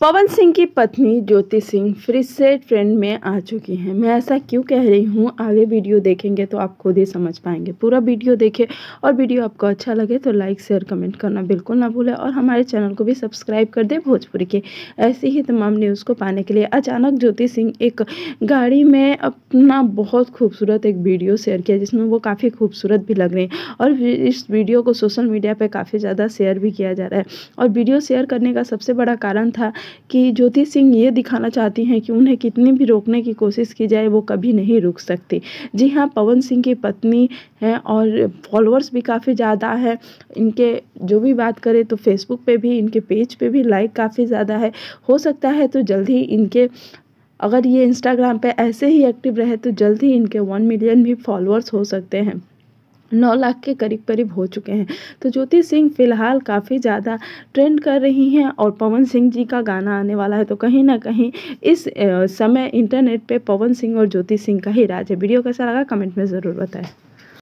पवन सिंह की पत्नी ज्योति सिंह फ्री से ट्रेंड में आ चुकी हैं मैं ऐसा क्यों कह रही हूँ आगे वीडियो देखेंगे तो आप खुद ही समझ पाएंगे पूरा वीडियो देखें और वीडियो आपको अच्छा लगे तो लाइक शेयर कमेंट करना बिल्कुल ना भूलें और हमारे चैनल को भी सब्सक्राइब कर दें भोजपुरी के ऐसी ही तमाम न्यूज़ को पाने के लिए अचानक ज्योति सिंह एक गाड़ी में अपना बहुत खूबसूरत एक वीडियो शेयर किया जिसमें वो काफ़ी खूबसूरत भी लग रही और इस वीडियो को सोशल मीडिया पर काफ़ी ज़्यादा शेयर भी किया जा रहा है और वीडियो शेयर करने का सबसे बड़ा कारण था कि ज्योति सिंह ये दिखाना चाहती हैं कि उन्हें कितनी भी रोकने की कोशिश की जाए वो कभी नहीं रुक सकती जी हाँ पवन सिंह की पत्नी हैं और फॉलोअर्स भी काफ़ी ज़्यादा है इनके जो भी बात करें तो फेसबुक पे भी इनके पेज पे भी लाइक काफ़ी ज़्यादा है हो सकता है तो जल्द ही इनके अगर ये इंस्टाग्राम पे ऐसे ही एक्टिव रहे तो जल्द ही इनके वन मिलियन भी फॉलोअर्स हो सकते हैं नौ लाख के करीब करीब हो चुके हैं तो ज्योति सिंह फ़िलहाल काफ़ी ज़्यादा ट्रेंड कर रही हैं और पवन सिंह जी का गाना आने वाला है तो कहीं ना कहीं इस समय इंटरनेट पे पवन सिंह और ज्योति सिंह का ही राज है वीडियो कैसा लगा कमेंट में ज़रूर बताएं